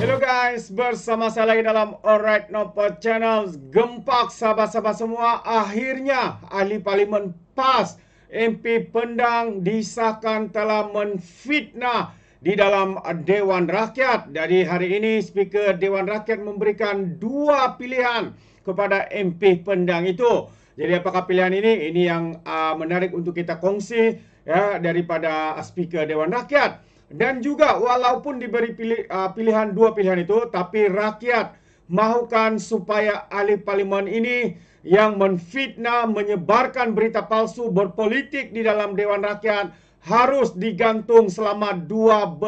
Hello guys, bersama saya lagi dalam Alright Nopo Channel Gempak sahabat-sahabat semua Akhirnya ahli parlimen PAS MP Pendang disahkan telah menfitnah di dalam Dewan Rakyat Jadi hari ini Speaker Dewan Rakyat memberikan dua pilihan kepada MP Pendang itu Jadi apakah pilihan ini? Ini yang uh, menarik untuk kita kongsi ya, daripada ah, Speaker Dewan Rakyat dan juga walaupun diberi pilih, uh, pilihan dua pilihan itu tapi rakyat mahukan supaya ahli parlimen ini yang menfitnah menyebarkan berita palsu berpolitik di dalam dewan rakyat harus digantung selama 12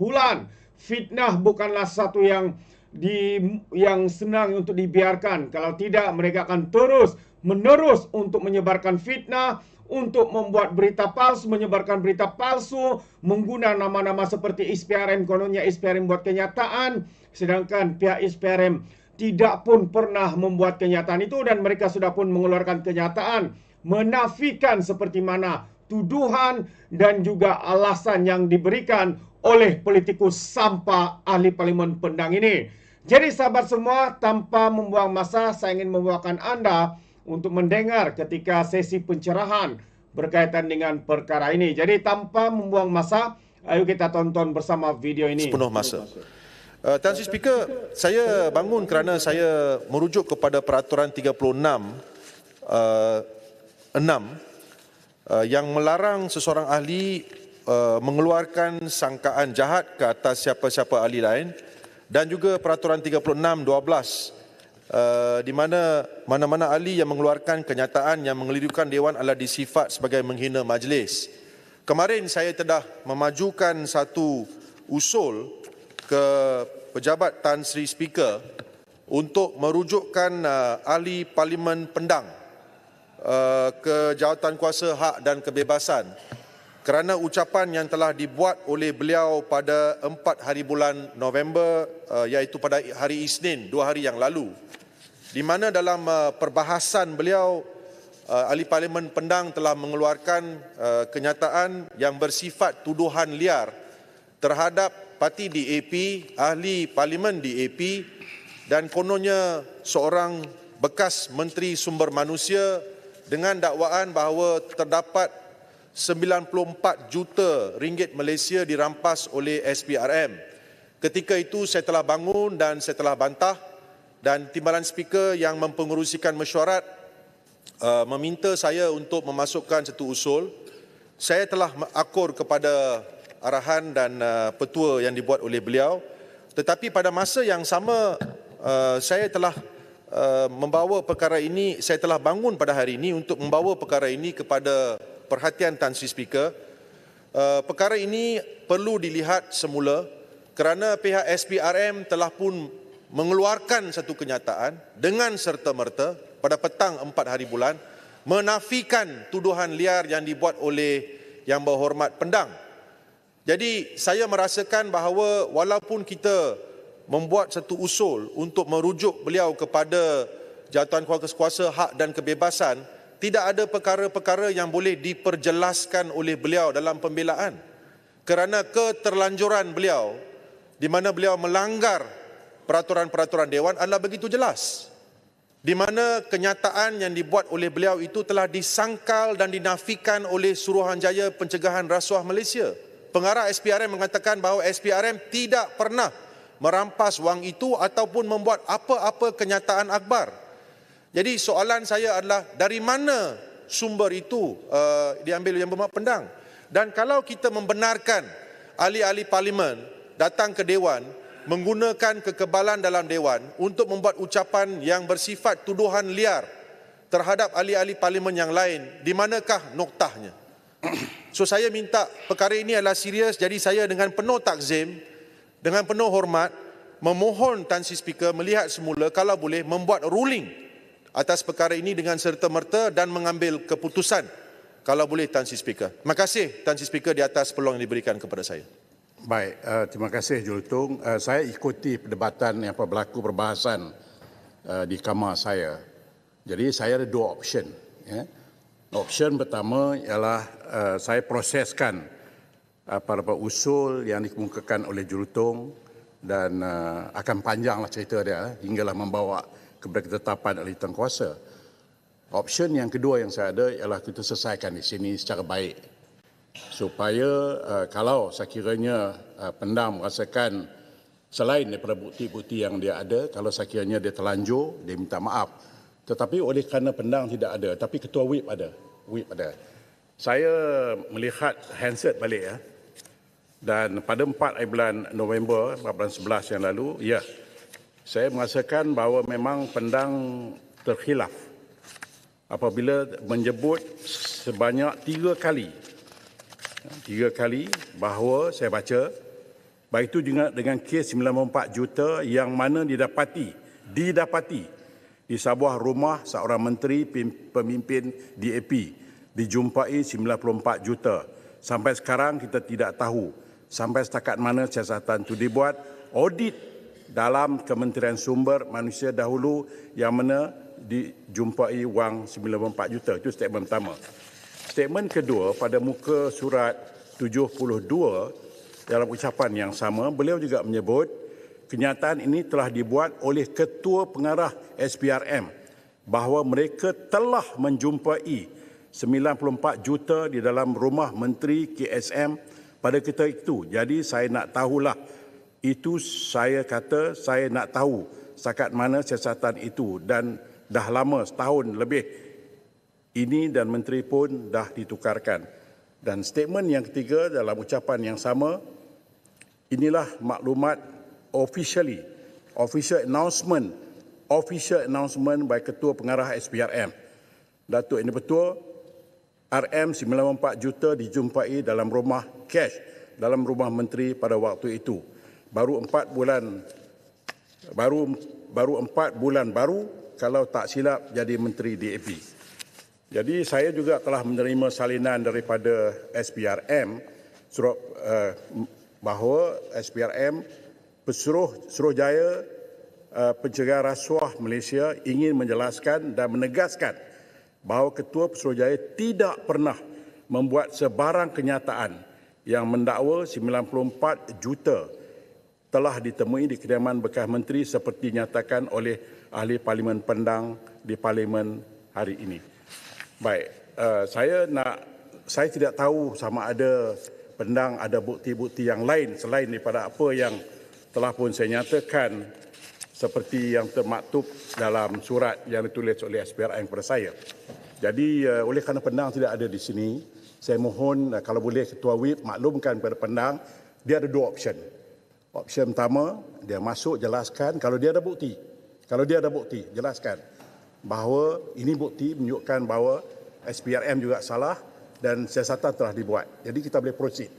bulan fitnah bukanlah satu yang di yang senang untuk dibiarkan kalau tidak mereka akan terus menerus untuk menyebarkan fitnah untuk membuat berita palsu, menyebarkan berita palsu, menggunakan nama-nama seperti SPRM, kononnya SPRM buat kenyataan, sedangkan pihak SPRM tidak pun pernah membuat kenyataan itu dan mereka sudah pun mengeluarkan kenyataan menafikan seperti mana tuduhan dan juga alasan yang diberikan oleh politikus sampah ahli parlimen pendang ini. Jadi sahabat semua, tanpa membuang masa, saya ingin membawakan anda untuk mendengar ketika sesi pencerahan berkaitan dengan perkara ini. Jadi tanpa membuang masa, ayo kita tonton bersama video ini. Sepenuh masa. Uh, Tuan Sri Speaker, saya bangun kerana saya merujuk kepada peraturan 36 uh, 6 uh, yang melarang seseorang ahli uh, mengeluarkan sangkaan jahat ke atas siapa-siapa ahli lain dan juga peraturan 36 12 Eh, di mana mana-mana ahli yang mengeluarkan kenyataan yang mengelirukan dewan adalah disifat sebagai menghina majlis. Kemarin saya telah memajukan satu usul ke pejabat Tan Sri Speaker untuk merujukkan uh, ahli parlimen pendang uh, eh, ke jawatan kuasa hak dan kebebasan kerana ucapan yang telah dibuat oleh beliau pada 4 hari bulan November uh, iaitu pada hari Isnin dua hari yang lalu di mana dalam uh, perbahasan beliau uh, ahli parlimen Pendang telah mengeluarkan uh, kenyataan yang bersifat tuduhan liar terhadap parti DAP ahli parlimen DAP dan kononnya seorang bekas menteri sumber manusia dengan dakwaan bahawa terdapat 94 juta ringgit Malaysia dirampas oleh SPRM. Ketika itu saya telah bangun dan saya telah bantah dan timbalan speaker yang mempenguruskan mesyuarat uh, meminta saya untuk memasukkan satu usul. Saya telah akur kepada arahan dan uh, petua yang dibuat oleh beliau tetapi pada masa yang sama uh, saya telah uh, membawa perkara ini saya telah bangun pada hari ini untuk membawa perkara ini kepada perhatian Tan Sri Speaker. Uh, perkara ini perlu dilihat semula kerana pihak SPRM telah pun mengeluarkan satu kenyataan dengan serta-merta pada petang empat hari bulan menafikan tuduhan liar yang dibuat oleh yang berhormat pendang. Jadi saya merasakan bahawa walaupun kita membuat satu usul untuk merujuk beliau kepada kuasa kuasa hak dan kebebasan, tidak ada perkara-perkara yang boleh diperjelaskan oleh beliau dalam pembelaan. Kerana keterlanjuran beliau di mana beliau melanggar peraturan-peraturan dewan adalah begitu jelas. Di mana kenyataan yang dibuat oleh beliau itu telah disangkal dan dinafikan oleh Suruhanjaya Pencegahan Rasuah Malaysia. Pengarah SPRM mengatakan bahawa SPRM tidak pernah merampas wang itu ataupun membuat apa-apa kenyataan akbar. Jadi soalan saya adalah dari mana sumber itu uh, diambil yang bermak pendang? Dan kalau kita membenarkan ahli-ahli parlimen datang ke dewan menggunakan kekebalan dalam dewan untuk membuat ucapan yang bersifat tuduhan liar terhadap ahli-ahli parlimen yang lain di manakah noktahnya so saya minta perkara ini adalah serius jadi saya dengan penuh takzim dengan penuh hormat memohon Tan Sri Speaker melihat semula kalau boleh membuat ruling atas perkara ini dengan serta merta dan mengambil keputusan kalau boleh Tan Sri Speaker. Terima kasih Tan Sri Speaker di atas peluang yang diberikan kepada saya. Baik, uh, terima kasih Jultung. Uh, eh, saya ikuti perdebatan yang berlaku perbahasan uh, di kamar saya. Jadi saya ada dua option. Ya. Option pertama ialah uh, saya proseskan apa-apa usul yang dikemukakan oleh Jultung dan uh, akan panjanglah cerita dia hinggalah membawa kepada ketetapan oleh tuan kuasa. Option yang kedua yang saya ada ialah kita selesaikan di sini secara baik supaya uh, kalau sekiranya uh, pendam merasakan selain daripada bukti-bukti yang dia ada kalau sekiranya dia terlanjur dia minta maaf tetapi oleh kerana pendam tidak ada tapi ketua WIP ada WIP ada saya melihat handset balik ya dan pada 4 bulan November 2011 yang lalu ya saya merasakan bahawa memang pendang terkhilaf apabila menyebut sebanyak tiga kali tiga kali bahawa saya baca begitu juga dengan kes 94 juta yang mana didapati didapati di sebuah rumah seorang menteri pemimpin DAP dijumpai 94 juta sampai sekarang kita tidak tahu sampai setakat mana siasatan itu dibuat audit dalam Kementerian Sumber Manusia dahulu yang mana dijumpai wang 94 juta itu statement pertama Statement kedua pada muka surat 72 dalam ucapan yang sama, beliau juga menyebut kenyataan ini telah dibuat oleh ketua pengarah SPRM bahawa mereka telah menjumpai 94 juta di dalam rumah menteri KSM pada ketika itu. Jadi saya nak tahulah itu saya kata saya nak tahu sakat mana siasatan itu dan dah lama setahun lebih ini dan menteri pun dah ditukarkan. Dan statement yang ketiga dalam ucapan yang sama, inilah maklumat officially, official announcement, official announcement by Ketua Pengarah SPRM. Datuk Ini Petua, RM94 juta dijumpai dalam rumah cash dalam rumah menteri pada waktu itu. Baru empat bulan baru baru empat bulan baru kalau tak silap jadi menteri DAP. Jadi saya juga telah menerima salinan daripada SPRM suruh, eh, uh, bahawa SPRM pesuruh Suruhjaya uh, Pencegahan Rasuah Malaysia ingin menjelaskan dan menegaskan bahawa Ketua Suruhjaya tidak pernah membuat sebarang kenyataan yang mendakwa 94 juta telah ditemui di kediaman bekas menteri seperti dinyatakan oleh ahli parlimen pendang di parlimen hari ini. Baik, uh, saya nak saya tidak tahu sama ada pendang ada bukti-bukti yang lain selain daripada apa yang telah pun saya nyatakan seperti yang termaktub dalam surat yang ditulis oleh yang kepada saya. Jadi uh, oleh kerana pendang tidak ada di sini, saya mohon uh, kalau boleh Ketua WIP maklumkan kepada pendang, dia ada dua option. Option pertama, dia masuk jelaskan kalau dia ada bukti. Kalau dia ada bukti, jelaskan bahawa ini bukti menunjukkan bahawa SPRM juga salah dan siasatan telah dibuat. Jadi kita boleh proceed.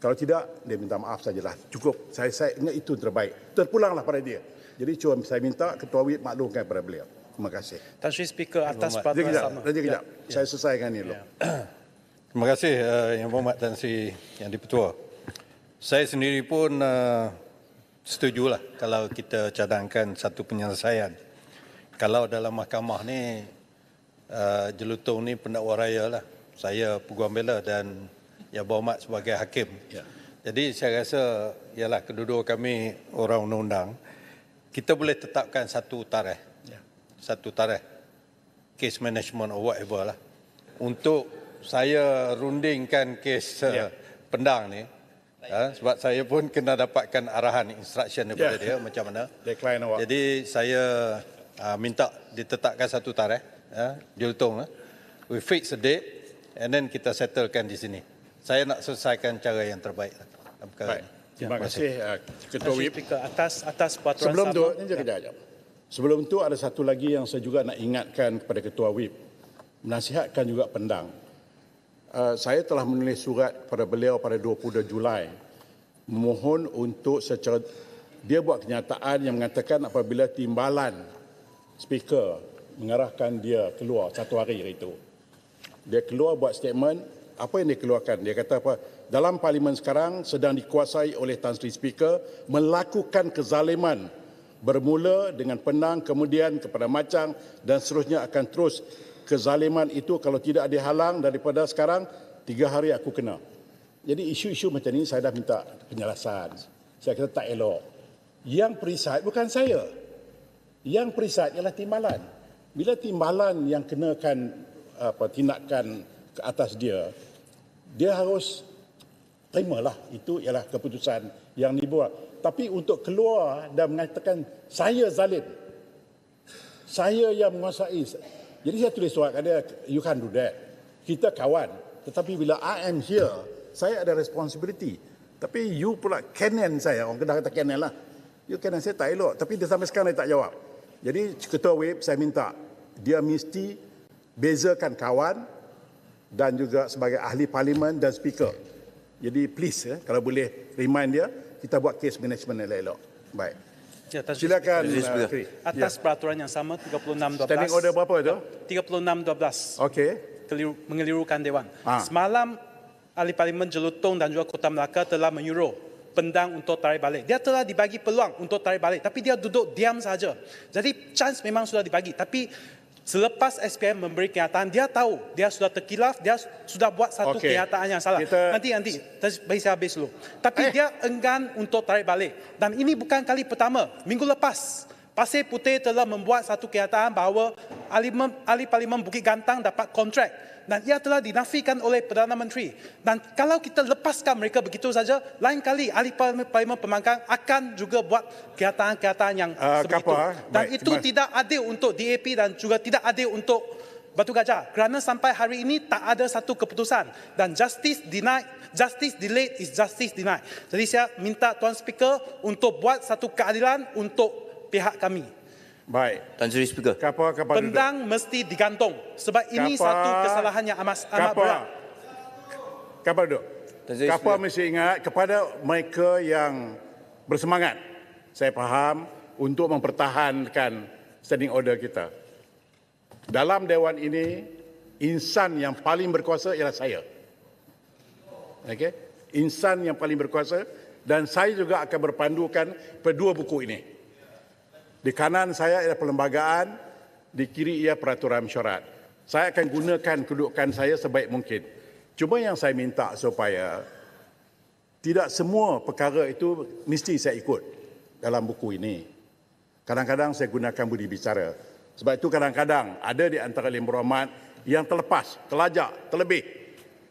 Kalau tidak, dia minta maaf sajalah. Cukup. Saya, saya ingat itu terbaik. Terpulanglah pada dia. Jadi cuma saya minta Ketua WIT maklumkan kepada beliau. Terima kasih. Tuan Sri Speaker atas peraturan sama. Nanti kejap. Ya. Saya selesaikan ini dulu. Ya. Terima kasih uh, Yang Berhormat Tan Sri Yang Dipertua. Saya sendiri pun uh, setujulah kalau kita cadangkan satu penyelesaian kalau dalam mahkamah ni uh, eh, jelutong ni pendakwa raya lah. Saya peguam bela dan ya berhormat sebagai hakim. Ya. Jadi saya rasa ialah kedua-dua kami orang undang-undang kita boleh tetapkan satu tarikh. Ya. Satu tarikh case management or whatever lah. Untuk saya rundingkan kes eh, ya. uh, pendang ni ya. sebab saya pun kena dapatkan arahan instruction daripada ya. dia macam mana. Jadi saya uh, minta ditetapkan satu tarikh eh. ya uh, dihitung uh, eh. we fix a date and then kita settlekan di sini saya nak selesaikan cara yang terbaik dalam perkara Baik. Ya, terima kasih uh, ketua WIP atas atas peraturan sebelum tu ya. sebelum tu ada satu lagi yang saya juga nak ingatkan kepada ketua WIP menasihatkan juga pendang uh, saya telah menulis surat kepada beliau pada 22 Julai memohon untuk secara dia buat kenyataan yang mengatakan apabila timbalan speaker mengarahkan dia keluar satu hari hari itu. Dia keluar buat statement, apa yang dia keluarkan? Dia kata apa? Dalam parlimen sekarang sedang dikuasai oleh Tan Sri Speaker melakukan kezaliman bermula dengan penang kemudian kepada macang dan seterusnya akan terus kezaliman itu kalau tidak ada halang daripada sekarang tiga hari aku kena. Jadi isu-isu macam ini saya dah minta penjelasan. Saya kata tak elok. Yang perisai bukan saya. Yang perisat ialah timbalan. Bila timbalan yang kenakan apa tindakan ke atas dia, dia harus terimalah itu ialah keputusan yang dibuat. Tapi untuk keluar dan mengatakan saya zalim. Saya yang menguasai. Jadi saya tulis surat kepada dia, you can't do that. Kita kawan. Tetapi bila I am here, saya ada responsibility. Tapi you pula canon saya. Orang kena kata canon lah. You canon saya tak elok. Tapi dia sampai sekarang dia tak jawab. Jadi Ketua WIP saya minta dia mesti bezakan kawan dan juga sebagai ahli parlimen dan speaker. Jadi please eh, kalau boleh remind dia kita buat case management yang elok. Baik. Ya, atas Silakan ya. uh, atas peraturan yang sama 3612. Standing order berapa itu? 3612. Okey. mengelirukan Dewan. Ha. Semalam ahli parlimen Jelutong dan juga Kota Melaka telah menyuruh pendang untuk tarik balik. Dia telah dibagi peluang untuk tarik balik, tapi dia duduk diam saja. Jadi chance memang sudah dibagi, tapi selepas SPM memberi kenyataan, dia tahu dia sudah terkilaf, dia sudah buat satu okay. kenyataan yang salah. Kita... Nanti, nanti, terus bagi saya habis dulu. Tapi eh. dia enggan untuk tarik balik. Dan ini bukan kali pertama, minggu lepas. Pasir Putih telah membuat satu kenyataan bahawa ahli, ahli parlimen Bukit Gantang dapat kontrak dan ia telah dinafikan oleh Perdana Menteri. Dan kalau kita lepaskan mereka begitu saja, lain kali ahli parlimen pemangkang akan juga buat kegiatan-kegiatan yang uh, seperti kapa. Dan Baik. itu Mas. tidak adil untuk DAP dan juga tidak adil untuk Batu Gajah. Kerana sampai hari ini tak ada satu keputusan. Dan justice denied, justice delayed is justice denied. Jadi saya minta Tuan Speaker untuk buat satu keadilan untuk pihak kami. Baik. Tuan Suri Speaker. Kapal kapal Pendang duduk. mesti digantung sebab kapal, ini satu kesalahan yang amat amat kapal, berat. Kapal duduk. Tuan Suri Speaker. mesti ingat kepada mereka yang bersemangat. Saya faham untuk mempertahankan standing order kita. Dalam dewan ini insan yang paling berkuasa ialah saya. Okay? Insan yang paling berkuasa dan saya juga akan berpandukan kedua buku ini. Di kanan saya ialah perlembagaan, di kiri ia peraturan syarat. Saya akan gunakan kedudukan saya sebaik mungkin. Cuma yang saya minta supaya tidak semua perkara itu mesti saya ikut dalam buku ini. Kadang-kadang saya gunakan budi bicara. Sebab itu kadang-kadang ada di antara lima rahmat yang terlepas, terlajak, terlebih.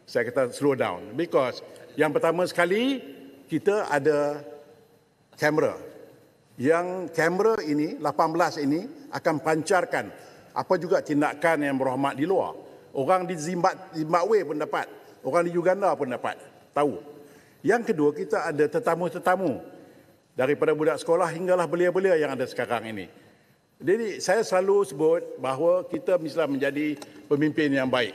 Saya kata slow down. Because yang pertama sekali, kita ada kamera yang kamera ini 18 ini akan pancarkan apa juga tindakan yang berhormat di luar. Orang di Zimbabwe pun dapat, orang di Uganda pun dapat tahu. Yang kedua kita ada tetamu-tetamu daripada budak sekolah hinggalah belia-belia yang ada sekarang ini. Jadi saya selalu sebut bahawa kita mesti menjadi pemimpin yang baik.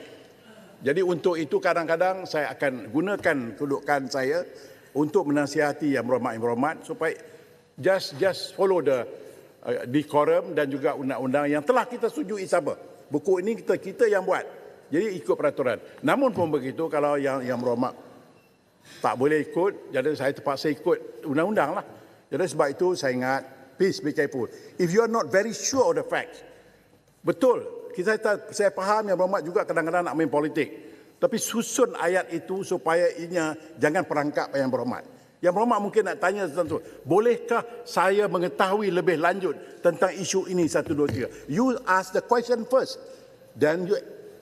Jadi untuk itu kadang-kadang saya akan gunakan kedudukan saya untuk menasihati yang berhormat-hormat supaya just just follow the uh, decorum dan juga undang-undang yang telah kita setuju sama. Buku ini kita kita yang buat. Jadi ikut peraturan. Namun pun begitu kalau yang yang berhormat tak boleh ikut, jadi saya terpaksa ikut undang-undang lah. Jadi sebab itu saya ingat, please be careful. If you are not very sure of the facts, betul, kita saya faham yang berhormat juga kadang-kadang nak main politik. Tapi susun ayat itu supaya inya jangan perangkap yang berhormat. Yang berhormat mungkin nak tanya tentang tu. Bolehkah saya mengetahui lebih lanjut tentang isu ini satu dua tiga? You ask the question first. Then you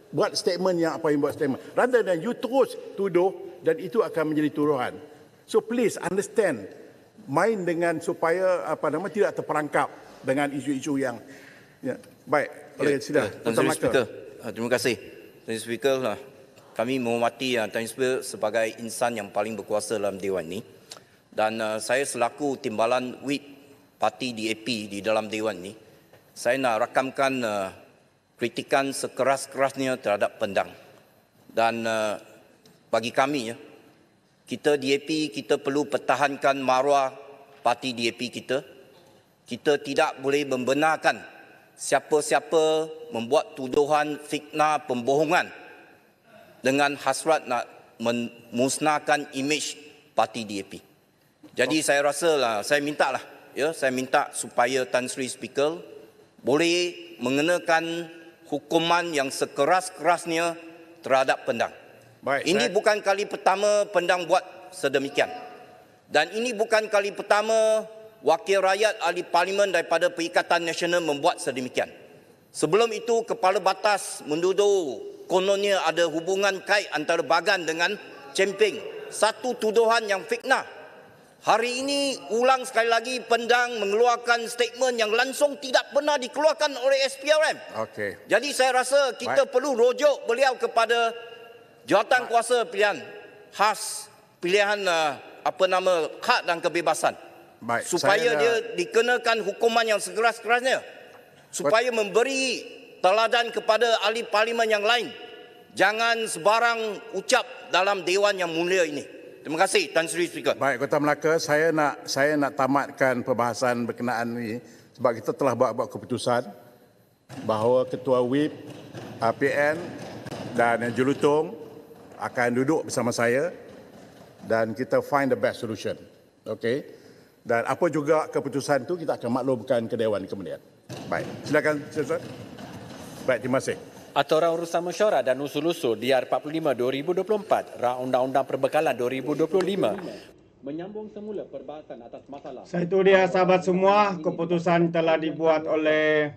buat statement yang apa yang buat statement. Rather than you terus tuduh dan itu akan menjadi tuduhan. So please understand. Main dengan supaya apa nama tidak terperangkap dengan isu-isu yang ya. baik. Oleh ya, sila. Ya, Tuan Speaker. Ah, terima kasih. Tuan Speaker, ah, kami menghormati ah, Tuan Speaker sebagai insan yang paling berkuasa dalam Dewan ini dan uh, saya selaku timbalan whip parti DAP di dalam dewan ini saya nak rakamkan uh, kritikan sekeras-kerasnya terhadap pendang dan uh, bagi kami ya kita DAP kita perlu pertahankan maruah parti DAP kita kita tidak boleh membenarkan siapa-siapa membuat tuduhan fitnah pembohongan dengan hasrat nak memusnahkan imej parti DAP. Jadi oh. saya rasa lah, saya minta lah, ya, saya minta supaya Tan Sri Speaker boleh mengenakan hukuman yang sekeras-kerasnya terhadap pendang. Baik, ini saya... bukan kali pertama pendang buat sedemikian. Dan ini bukan kali pertama wakil rakyat ahli parlimen daripada Perikatan Nasional membuat sedemikian. Sebelum itu, Kepala Batas menduduk kononnya ada hubungan kait antara bagan dengan Cemping. Satu tuduhan yang fitnah Hari ini ulang sekali lagi Pendang mengeluarkan statement yang langsung tidak pernah dikeluarkan oleh SPRM. Okey. Jadi saya rasa kita Baik. perlu rojok beliau kepada jawatan Baik. kuasa pilihan khas pilihan uh, apa nama hak dan kebebasan. Baik. Supaya saya dia dah... dikenakan hukuman yang sekeras-kerasnya, Supaya Baik. memberi teladan kepada ahli parlimen yang lain. Jangan sebarang ucap dalam dewan yang mulia ini. Terima kasih Tan Sri Speaker. Baik Kota Melaka, saya nak saya nak tamatkan perbahasan berkenaan ini sebab kita telah buat buat keputusan bahawa Ketua WIP APN dan Julutong akan duduk bersama saya dan kita find the best solution. Okey. Dan apa juga keputusan itu kita akan maklumkan ke Dewan kemudian. Baik, silakan Sir. Baik, terima kasih. Atau orang Urusan Mesyuarat dan Usul-Usul DR 45 2024 Ra Undang-Undang Perbekalan 2025 menyambung semula perbahasan atas masalah. Saya itu dia sahabat semua, keputusan telah dibuat oleh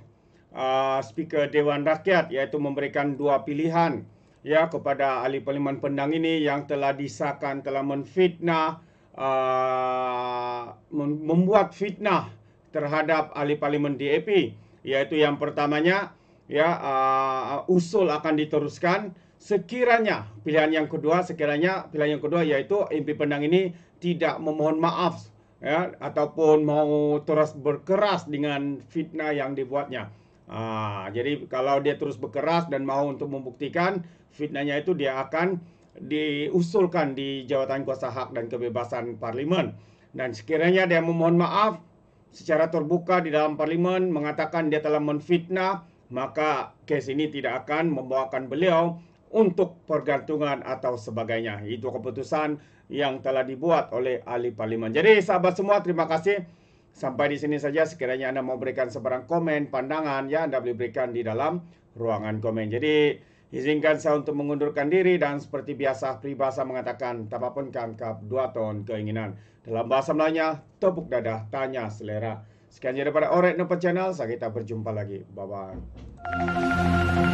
uh, Speaker Dewan Rakyat iaitu memberikan dua pilihan ya kepada ahli parlimen pendang ini yang telah disahkan telah menfitnah uh, membuat fitnah terhadap ahli parlimen DAP iaitu yang pertamanya ya uh, usul akan diteruskan sekiranya pilihan yang kedua sekiranya pilihan yang kedua yaitu MP Pendang ini tidak memohon maaf ya ataupun mau terus berkeras dengan fitnah yang dibuatnya. Uh, jadi kalau dia terus berkeras dan mau untuk membuktikan fitnahnya itu dia akan diusulkan di jawatan kuasa hak dan kebebasan parlimen. Dan sekiranya dia memohon maaf secara terbuka di dalam parlimen mengatakan dia telah menfitnah maka kes ini tidak akan membawakan beliau untuk pergantungan atau sebagainya. Itu keputusan yang telah dibuat oleh ahli parlimen. Jadi sahabat semua terima kasih. Sampai di sini saja sekiranya Anda mau berikan sebarang komen, pandangan ya Anda boleh berikan di dalam ruangan komen. Jadi izinkan saya untuk mengundurkan diri dan seperti biasa peribahasa mengatakan tak apapun kangkap dua ton keinginan. Dalam bahasa Melayunya tepuk dada tanya selera. Sekian daripada Orek Nepal Channel. Sampai kita berjumpa lagi. Bye-bye.